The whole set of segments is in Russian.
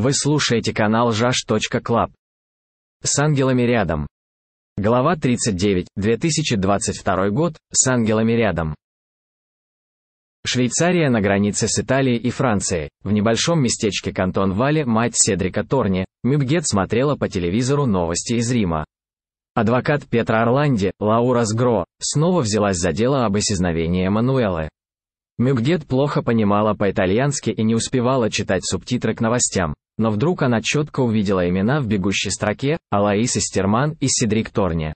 Вы слушаете канал ЖАШ.КЛАБ. С ангелами рядом. Глава 39, 2022 год, с ангелами рядом. Швейцария на границе с Италией и Францией. В небольшом местечке Кантон-Вале мать Седрика Торни, Мюбгет смотрела по телевизору новости из Рима. Адвокат Петра Орланди, Лаура Сгро, снова взялась за дело об исчезновении Эммануэлы. Мюгдет плохо понимала по-итальянски и не успевала читать субтитры к новостям. Но вдруг она четко увидела имена в бегущей строке, Алаиса Стерман и Сидрик Торни.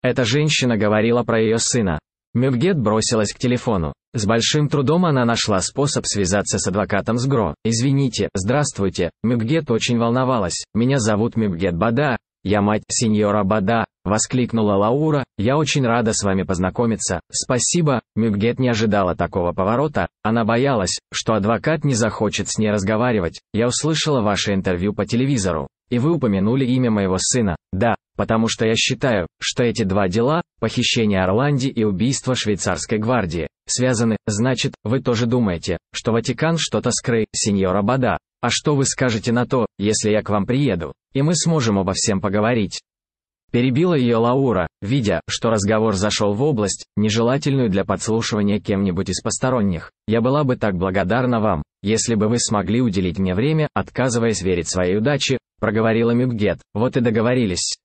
Эта женщина говорила про ее сына. Мюбгет бросилась к телефону. С большим трудом она нашла способ связаться с адвокатом СГРО. «Извините, здравствуйте, Мюбгет очень волновалась. Меня зовут Мюбгет Бада. Я мать сеньора Бада. Воскликнула Лаура, я очень рада с вами познакомиться, спасибо, Мюггет не ожидала такого поворота, она боялась, что адвокат не захочет с ней разговаривать, я услышала ваше интервью по телевизору, и вы упомянули имя моего сына, да, потому что я считаю, что эти два дела, похищение Орланди и убийство швейцарской гвардии, связаны, значит, вы тоже думаете, что Ватикан что-то скрыт, сеньора Бада, а что вы скажете на то, если я к вам приеду, и мы сможем обо всем поговорить? Перебила ее Лаура, видя, что разговор зашел в область, нежелательную для подслушивания кем-нибудь из посторонних. «Я была бы так благодарна вам, если бы вы смогли уделить мне время, отказываясь верить своей удаче», — проговорила Мюбгет, вот и договорились.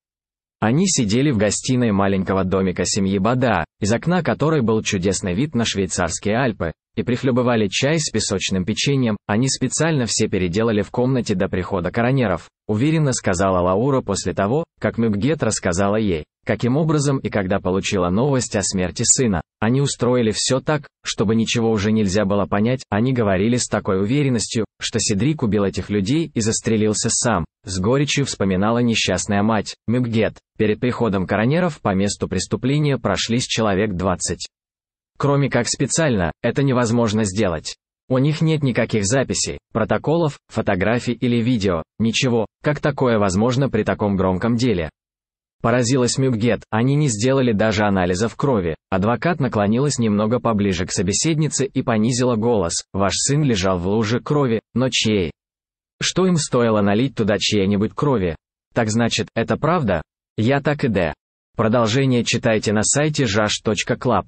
Они сидели в гостиной маленького домика семьи Бада, из окна которой был чудесный вид на швейцарские Альпы, и прихлебывали чай с песочным печеньем, они специально все переделали в комнате до прихода коронеров, уверенно сказала Лаура после того, как Мюбгет рассказала ей, каким образом и когда получила новость о смерти сына. Они устроили все так, чтобы ничего уже нельзя было понять, они говорили с такой уверенностью, что Сидрик убил этих людей и застрелился сам. С горечью вспоминала несчастная мать, Мюбгет. Перед приходом коронеров по месту преступления прошлись человек 20. Кроме как специально, это невозможно сделать. У них нет никаких записей, протоколов, фотографий или видео, ничего, как такое возможно при таком громком деле. Поразилась Мюкгет, они не сделали даже анализов крови. Адвокат наклонилась немного поближе к собеседнице и понизила голос. Ваш сын лежал в луже крови, но чьей? Что им стоило налить туда чьей-нибудь крови? Так значит, это правда? Я так и д. Продолжение читайте на сайте jash.club.